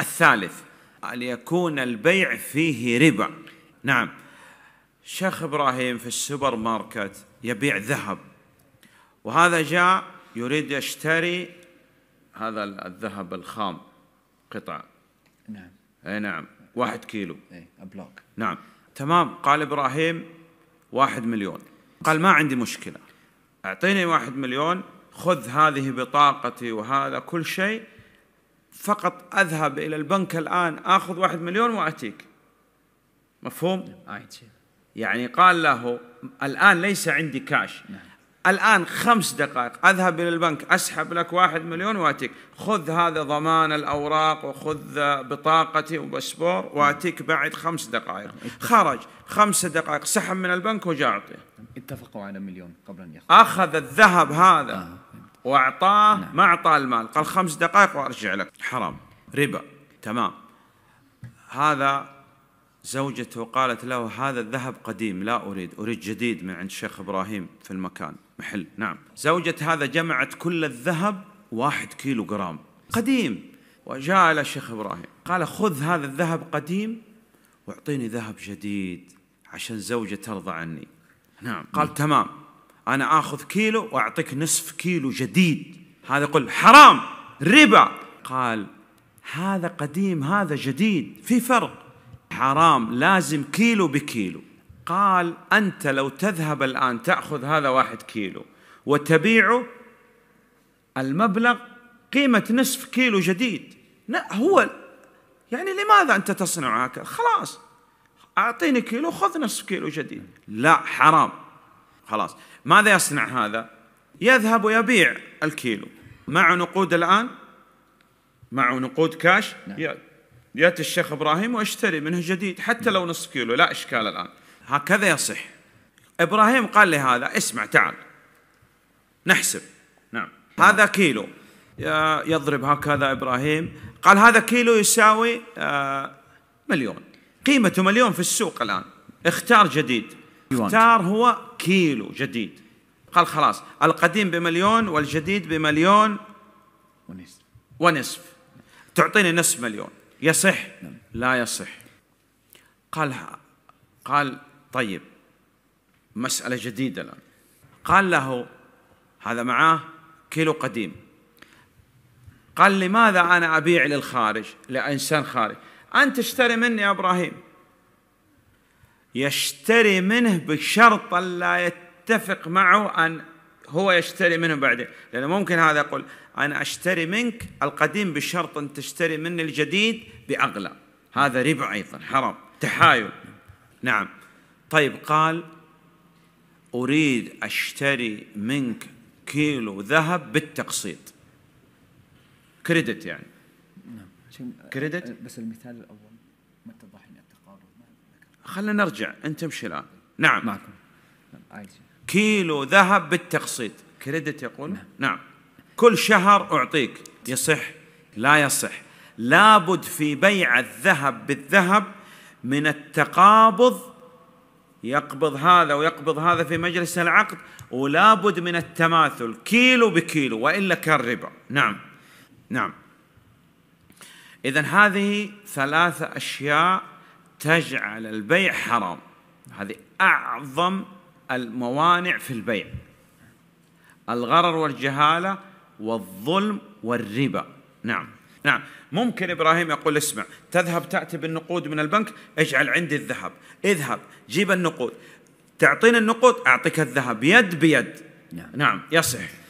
الثالث ليكون البيع فيه ربا نعم شيخ إبراهيم في السوبر ماركت يبيع ذهب وهذا جاء يريد يشتري هذا الذهب الخام قطعة نعم اي نعم واحد كيلو اي أبلوك نعم تمام قال إبراهيم واحد مليون قال ما عندي مشكلة أعطيني واحد مليون خذ هذه بطاقتي وهذا كل شيء فقط اذهب الى البنك الان اخذ واحد مليون واتيك مفهوم؟ يعني قال له الان ليس عندي كاش الآن خمس دقائق أذهب إلى البنك أسحب لك واحد مليون وأتيك خذ هذا ضمان الأوراق وخذ بطاقتي وباسبور وأتيك بعد خمس دقائق خرج خمس دقائق سحب من البنك وجاء أعطيه اتفقوا على مليون قبل أن يأخذ أخذ الذهب هذا آه. واعطاه نعم. ما اعطاه المال قال خمس دقائق وارجع لك حرام ربا تمام هذا زوجته قالت له هذا الذهب قديم لا اريد اريد جديد من عند شيخ ابراهيم في المكان محل نعم زوجة هذا جمعت كل الذهب واحد كيلو جرام قديم وجاء إلى الشيخ إبراهيم قال خذ هذا الذهب قديم واعطيني ذهب جديد عشان زوجة ترضى عني نعم قال تمام أنا آخذ كيلو وأعطيك نصف كيلو جديد هذا يقول حرام ربا قال هذا قديم هذا جديد في فرق حرام لازم كيلو بكيلو قال أنت لو تذهب الآن تأخذ هذا واحد كيلو وتبيعه المبلغ قيمة نصف كيلو جديد لا هو يعني لماذا أنت تصنع هكذا خلاص أعطيني كيلو خذ نصف كيلو جديد لا حرام خلاص ماذا يصنع هذا يذهب ويبيع الكيلو مع نقود الآن مع نقود كاش نعم. يأتي الشيخ إبراهيم واشتري منه جديد حتى لو نصف كيلو لا إشكال الآن هكذا يصح إبراهيم قال لي هذا اسمع تعال نحسب نعم هذا كيلو يضرب هكذا إبراهيم قال هذا كيلو يساوي آه، مليون قيمته مليون في السوق الآن اختار جديد اختار هو كيلو جديد قال خلاص القديم بمليون والجديد بمليون ونصف ونصف تعطيني نصف مليون يصح نعم. لا يصح قال قال طيب مسألة جديدة الآن قال له هذا معاه كيلو قديم قال لماذا أنا أبيع للخارج لإنسان خارج أنت تشتري مني يا إبراهيم يشتري منه بشرط لا يتفق معه أن هو يشتري منه بعدين لأنه ممكن هذا يقول أنا أشتري منك القديم بشرط أن تشتري مني الجديد بأغلى هذا ربا أيضا حرام تحايل نعم طيب قال أريد أشتري منك كيلو ذهب بالتقسيط كريدت يعني نعم. كريدت بس المثال الأول خلنا نرجع انت امشي الان نعم معكم كيلو ذهب بالتقسيط كريدت يقول نعم. نعم كل شهر اعطيك يصح لا يصح لابد في بيع الذهب بالذهب من التقابض يقبض هذا ويقبض هذا في مجلس العقد ولابد من التماثل كيلو بكيلو والا كان ربا نعم نعم اذا هذه ثلاثه اشياء تجعل البيع حرام هذه أعظم الموانع في البيع الغرر والجهالة والظلم والربا نعم نعم ممكن إبراهيم يقول اسمع تذهب تأتي بالنقود من البنك اجعل عندي الذهب اذهب جيب النقود تعطيني النقود أعطيك الذهب يد بيد نعم, نعم. يصح